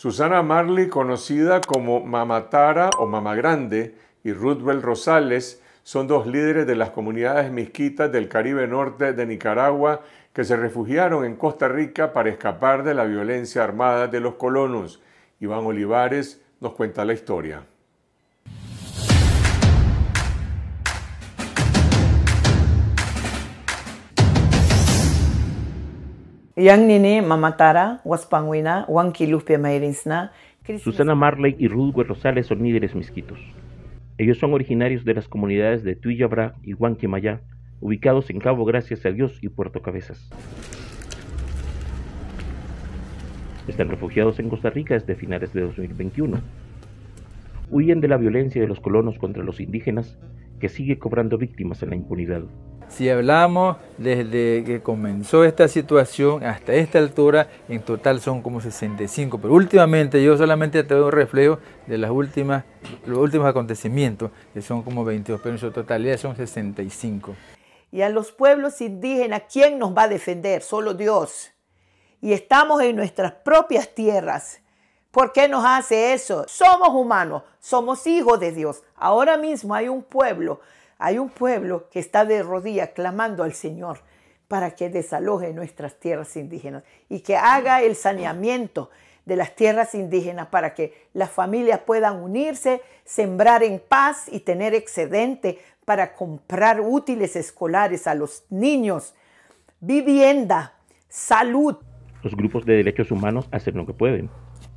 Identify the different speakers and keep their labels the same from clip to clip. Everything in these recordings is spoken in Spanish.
Speaker 1: Susana Marley, conocida como Mamatara o Mama Grande, y Ruthwell Rosales son dos líderes de las comunidades mezquitas del Caribe Norte de Nicaragua que se refugiaron en Costa Rica para escapar de la violencia armada de los colonos. Iván Olivares nos cuenta la historia.
Speaker 2: Mamatara,
Speaker 3: Susana Marley y Ruth Rosales son líderes misquitos. Ellos son originarios de las comunidades de Tuyabra y Huanquimayá, ubicados en Cabo Gracias a Dios y Puerto Cabezas. Están refugiados en Costa Rica desde finales de 2021. Huyen de la violencia de los colonos contra los indígenas que sigue cobrando víctimas en la impunidad.
Speaker 2: Si hablamos desde que comenzó esta situación hasta esta altura, en total son como 65, pero últimamente yo solamente doy un reflejo de las últimas, los últimos acontecimientos, que son como 22, pero en su totalidad son 65. Y a los pueblos indígenas, ¿quién nos va a defender? Solo Dios. Y estamos en nuestras propias tierras ¿Por qué nos hace eso? Somos humanos, somos hijos de Dios. Ahora mismo hay un pueblo, hay un pueblo que está de rodillas clamando al Señor para que desaloje nuestras tierras indígenas y que haga el saneamiento de las tierras indígenas para que las familias puedan unirse, sembrar en paz y tener excedente para comprar útiles escolares a los niños, vivienda, salud.
Speaker 3: Los grupos de derechos humanos hacen lo que pueden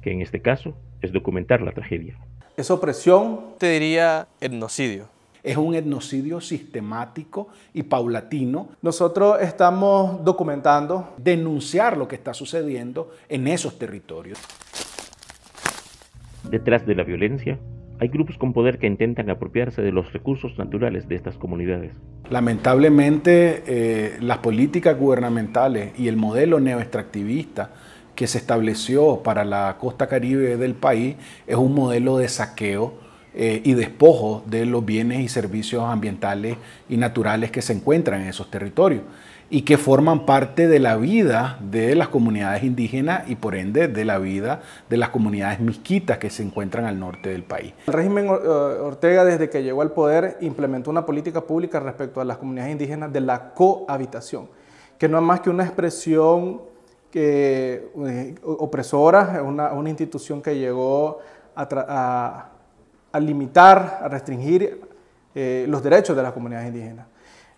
Speaker 3: que en este caso es documentar la tragedia.
Speaker 1: Esa opresión, te diría etnocidio. Es un etnocidio sistemático y paulatino. Nosotros estamos documentando, denunciar lo que está sucediendo en esos territorios.
Speaker 3: Detrás de la violencia hay grupos con poder que intentan apropiarse de los recursos naturales de estas comunidades.
Speaker 1: Lamentablemente, eh, las políticas gubernamentales y el modelo neoextractivista que se estableció para la costa caribe del país es un modelo de saqueo eh, y despojo de los bienes y servicios ambientales y naturales que se encuentran en esos territorios y que forman parte de la vida de las comunidades indígenas y por ende de la vida de las comunidades misquitas que se encuentran al norte del país. El régimen eh, Ortega desde que llegó al poder implementó una política pública respecto a las comunidades indígenas de la cohabitación, que no es más que una expresión que, eh, opresora, una, institución que llegó a, limitar, a restringir eh, los derechos de las comunidades indígenas.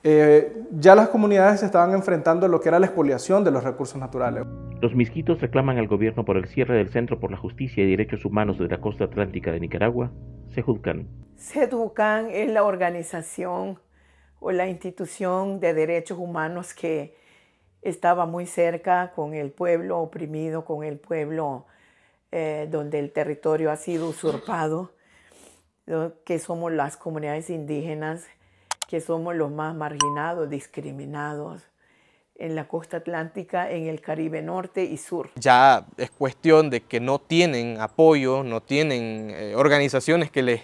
Speaker 1: Eh, ya las comunidades se estaban enfrentando lo que era la expoliación de los recursos naturales.
Speaker 3: Los misquitos reclaman al gobierno por el cierre del Centro por la Justicia y Derechos Humanos de la Costa Atlántica de Nicaragua, Se
Speaker 2: educan es la organización o la institución de derechos humanos que estaba muy cerca con el pueblo oprimido, con el pueblo eh, donde el territorio ha sido usurpado, que somos las comunidades indígenas, que somos los más marginados, discriminados en la costa atlántica, en el Caribe norte y sur.
Speaker 4: Ya es cuestión de que no tienen apoyo, no tienen eh, organizaciones que les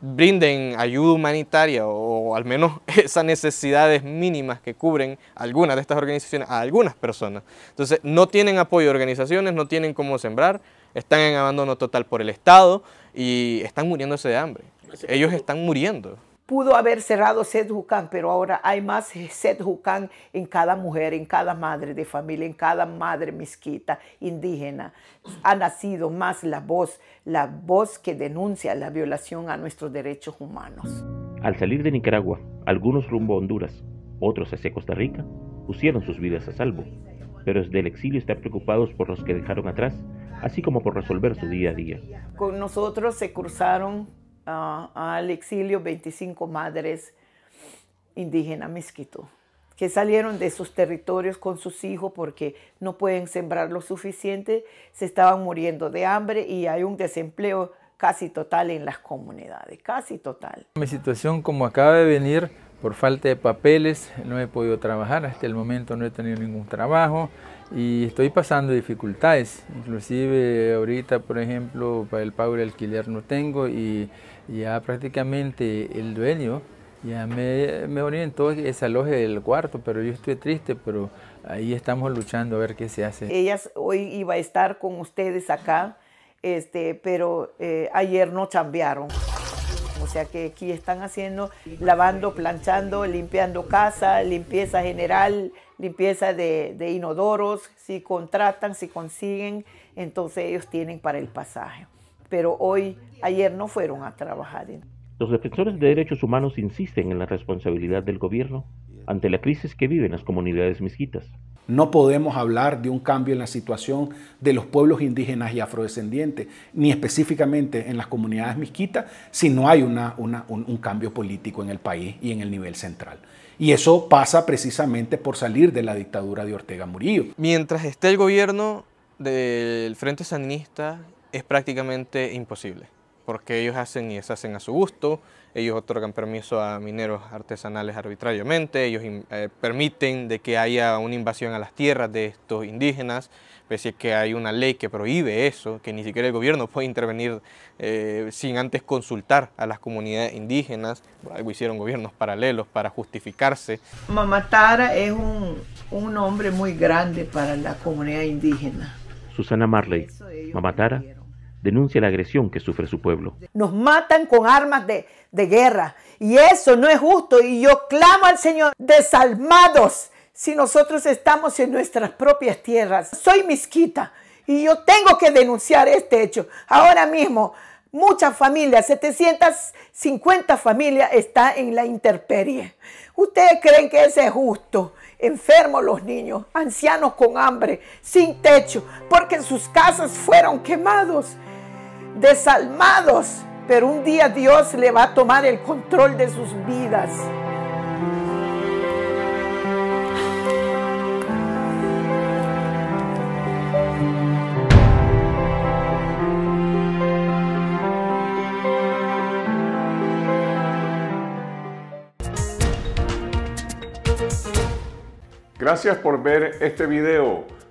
Speaker 4: brinden ayuda humanitaria o al menos esas necesidades mínimas que cubren algunas de estas organizaciones a algunas personas. Entonces no tienen apoyo de organizaciones, no tienen cómo sembrar, están en abandono total por el Estado y están muriéndose de hambre. Ellos están muriendo
Speaker 2: pudo haber cerrado Seth pero ahora hay más Seth en cada mujer, en cada madre de familia, en cada madre mezquita, indígena. Ha nacido más la voz, la voz que denuncia la violación a nuestros derechos humanos.
Speaker 3: Al salir de Nicaragua, algunos rumbo a Honduras, otros hacia Costa Rica, pusieron sus vidas a salvo, pero desde el exilio están preocupados por los que dejaron atrás, así como por resolver su día a día.
Speaker 2: Con nosotros se cruzaron al exilio 25 madres indígenas misquito que salieron de sus territorios con sus hijos porque no pueden sembrar lo suficiente, se estaban muriendo de hambre y hay un desempleo casi total en las comunidades, casi total. Mi situación como acaba de venir, por falta de papeles no he podido trabajar, hasta el momento no he tenido ningún trabajo y estoy pasando dificultades, inclusive ahorita por ejemplo para el pago del alquiler no tengo y ya prácticamente el dueño ya me, me orientó ese aloje del cuarto, pero yo estoy triste, pero ahí estamos luchando a ver qué se hace. Ella hoy iba a estar con ustedes acá, este, pero eh, ayer no cambiaron. O sea que aquí están haciendo, lavando, planchando, limpiando casa, limpieza general, limpieza de, inodoros. Si contratan, si consiguen, entonces ellos tienen para el pasaje. Pero hoy, ayer no fueron a trabajar.
Speaker 3: Los defensores de derechos humanos insisten en la responsabilidad del gobierno ante la crisis que viven las comunidades mezquitas. No podemos hablar
Speaker 1: de un cambio en la situación de los pueblos indígenas y afrodescendientes, ni específicamente en las comunidades misquitas, si no hay una, un, un cambio político en el país y en el nivel central. Y eso pasa precisamente por salir de la dictadura de Ortega Murillo. Mientras esté
Speaker 4: el gobierno del Frente Sandinista, es prácticamente imposible porque ellos hacen y deshacen a su gusto, ellos otorgan permiso a mineros artesanales arbitrariamente, ellos eh, permiten de que haya una invasión a las tierras de estos indígenas, pese a que hay una ley que prohíbe eso, que ni siquiera el gobierno puede intervenir eh, sin antes consultar a las comunidades indígenas, algo hicieron gobiernos paralelos para justificarse.
Speaker 2: Mamatara es un, un hombre muy grande para la comunidad indígena.
Speaker 3: Susana Marley, Mamatara denuncia la agresión que sufre su pueblo.
Speaker 2: Nos matan con armas de, guerra y eso no es justo y yo clamo al Señor, desalmados si nosotros estamos en nuestras propias tierras. Soy misquita y yo tengo que denunciar este hecho. Ahora mismo muchas familias, 750 familias está en la interperie. ¿Ustedes creen que eso es justo? Enfermos los niños, ancianos con hambre, sin techo, porque sus casas fueron quemados desalmados, pero un día Dios le va a tomar el control de sus vidas.
Speaker 1: Gracias por ver este video.